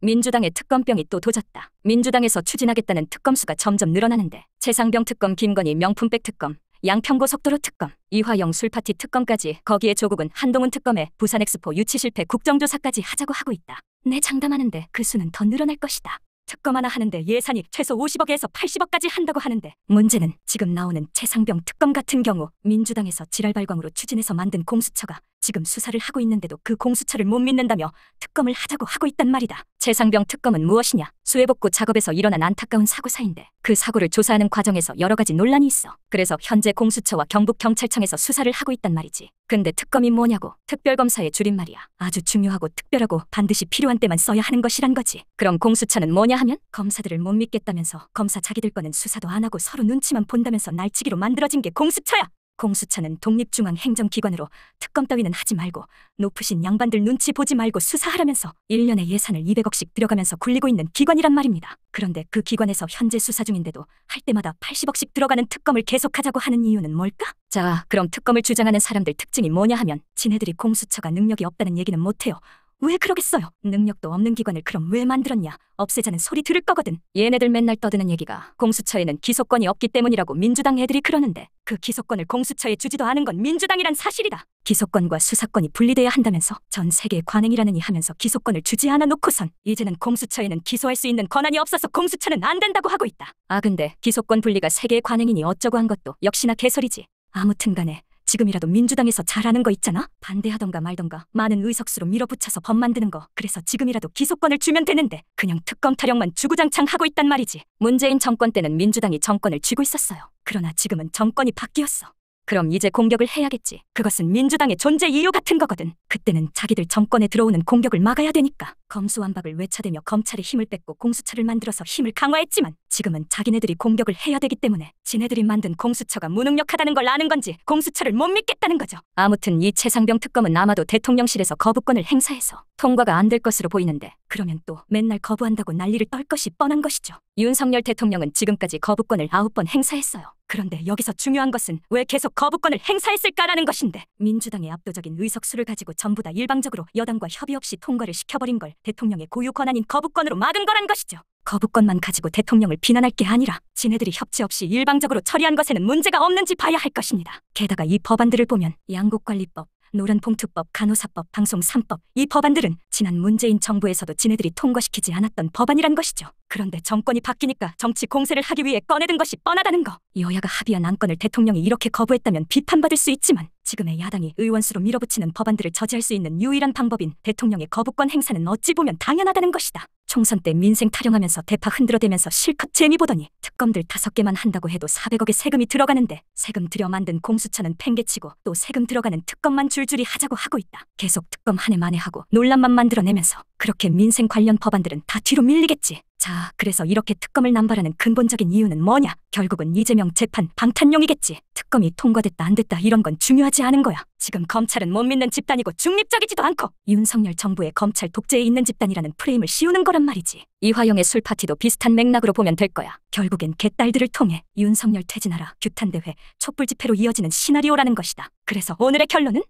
민주당의 특검병이 또 도졌다. 민주당에서 추진하겠다는 특검수가 점점 늘어나는데 최상병 특검, 김건희 명품백 특검, 양평고 속도로 특검, 이화영 술파티 특검까지 거기에 조국은 한동훈 특검에 부산엑스포 유치 실패 국정조사까지 하자고 하고 있다. 내 장담하는데 그 수는 더 늘어날 것이다. 특검 하나 하는데 예산이 최소 50억에서 80억까지 한다고 하는데 문제는 지금 나오는 최상병 특검 같은 경우 민주당에서 지랄발광으로 추진해서 만든 공수처가 지금 수사를 하고 있는데도 그 공수처를 못 믿는다며 특검을 하자고 하고 있단 말이다. 최상병 특검은 무엇이냐? 수해복구 작업에서 일어난 안타까운 사고사인데 그 사고를 조사하는 과정에서 여러 가지 논란이 있어. 그래서 현재 공수처와 경북경찰청에서 수사를 하고 있단 말이지. 근데 특검이 뭐냐고? 특별검사의 줄임말이야. 아주 중요하고 특별하고 반드시 필요한 때만 써야 하는 것이란 거지. 그럼 공수처는 뭐냐 하면 검사들을 못 믿겠다면서 검사 자기들 거는 수사도 안 하고 서로 눈치만 본다면서 날치기로 만들어진 게 공수처야. 공수처는 독립중앙행정기관으로 특검 따위는 하지 말고 높으신 양반들 눈치 보지 말고 수사하라면서 1년에 예산을 200억씩 들여가면서 굴리고 있는 기관이란 말입니다. 그런데 그 기관에서 현재 수사 중인데도 할 때마다 80억씩 들어가는 특검을 계속하자고 하는 이유는 뭘까? 자, 그럼 특검을 주장하는 사람들 특징이 뭐냐 하면 지네들이 공수처가 능력이 없다는 얘기는 못해요. 왜 그러겠어요? 능력도 없는 기관을 그럼 왜 만들었냐? 없애자는 소리 들을 거거든. 얘네들 맨날 떠드는 얘기가 공수처에는 기소권이 없기 때문이라고 민주당 애들이 그러는데 그 기소권을 공수처에 주지도 않은 건 민주당이란 사실이다. 기소권과 수사권이 분리돼야 한다면서 전 세계의 관행이라느니 하면서 기소권을 주지 않아 놓고선 이제는 공수처에는 기소할 수 있는 권한이 없어서 공수처는 안 된다고 하고 있다. 아 근데 기소권 분리가 세계의 관행이니 어쩌고 한 것도 역시나 개설이지. 아무튼 간에 지금이라도 민주당에서 잘하는 거 있잖아? 반대하던가 말던가 많은 의석수로 밀어붙여서 법 만드는 거. 그래서 지금이라도 기소권을 주면 되는데 그냥 특검 타령만 주구장창 하고 있단 말이지. 문재인 정권 때는 민주당이 정권을 쥐고 있었어요. 그러나 지금은 정권이 바뀌었어. 그럼 이제 공격을 해야겠지. 그것은 민주당의 존재 이유 같은 거거든. 그때는 자기들 정권에 들어오는 공격을 막아야 되니까. 검수완박을 외쳐대며 검찰의 힘을 뺏고 공수처를 만들어서 힘을 강화했지만 지금은 자기네들이 공격을 해야 되기 때문에 지네들이 만든 공수처가 무능력하다는 걸 아는 건지 공수처를 못 믿겠다는 거죠. 아무튼 이 최상병 특검은 아마도 대통령실에서 거부권을 행사해서 통과가 안 될 것으로 보이는데 그러면 또 맨날 거부한다고 난리를 떨 것이 뻔한 것이죠. 윤석열 대통령은 지금까지 거부권을 9번 행사했어요. 그런데 여기서 중요한 것은 왜 계속 거부권을 행사했을까라는 것인데 민주당의 압도적인 의석수를 가지고 전부 다 일방적으로 여당과 협의 없이 통과를 시켜버린 걸 대통령의 고유 권한인 거부권으로 막은 거란 것이죠. 거부권만 가지고 대통령을 비난할 게 아니라 지네들이 협치 없이 일방적으로 처리한 것에는 문제가 없는지 봐야 할 것입니다. 게다가 이 법안들을 보면 양국관리법, 노란 봉투법, 간호사법, 방송 3법 이 법안들은 지난 문재인 정부에서도 지네들이 통과시키지 않았던 법안이란 것이죠. 그런데 정권이 바뀌니까 정치 공세를 하기 위해 꺼내든 것이 뻔하다는 거. 여야가 합의한 안건을 대통령이 이렇게 거부했다면 비판받을 수 있지만 지금의 야당이 의원수로 밀어붙이는 법안들을 저지할 수 있는 유일한 방법인 대통령의 거부권 행사는 어찌 보면 당연하다는 것이다. 총선 때 민생 타령하면서 대파 흔들어대면서 실컷 재미 보더니 특검들 다섯 개만 한다고 해도 400억의 세금이 들어가는데 세금 들여 만든 공수처는 팽개치고 또 세금 들어가는 특검만 줄줄이 하자고 하고 있다. 계속 특검 한 해 만에 하고 논란만 만들어내면서 그렇게 민생 관련 법안들은 다 뒤로 밀리겠지. 자, 그래서 이렇게 특검을 남발하는 근본적인 이유는 뭐냐? 결국은 이재명 재판 방탄용이겠지. 특검이 통과됐다 안 됐다 이런 건 중요하지 않은 거야. 지금 검찰은 못 믿는 집단이고 중립적이지도 않고 윤석열 정부의 검찰 독재에 있는 집단이라는 프레임을 씌우는 거란 말이지. 이화영의 술 파티도 비슷한 맥락으로 보면 될 거야. 결국엔 개딸들을 통해 윤석열 퇴진하라 규탄대회 촛불 집회로 이어지는 시나리오라는 것이다. 그래서 오늘의 결론은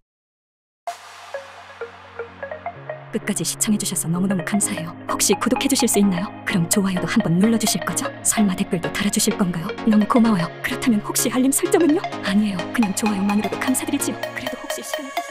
끝까지 시청해주셔서 너무너무 감사해요. 혹시 구독해주실 수 있나요? 그럼 좋아요도 한번 눌러주실 거죠? 설마 댓글도 달아주실 건가요? 너무 고마워요. 그렇다면 혹시 알림 설정은요? 아니에요. 그냥 좋아요만으로도 감사드리지요. 그래도 혹시 시간이...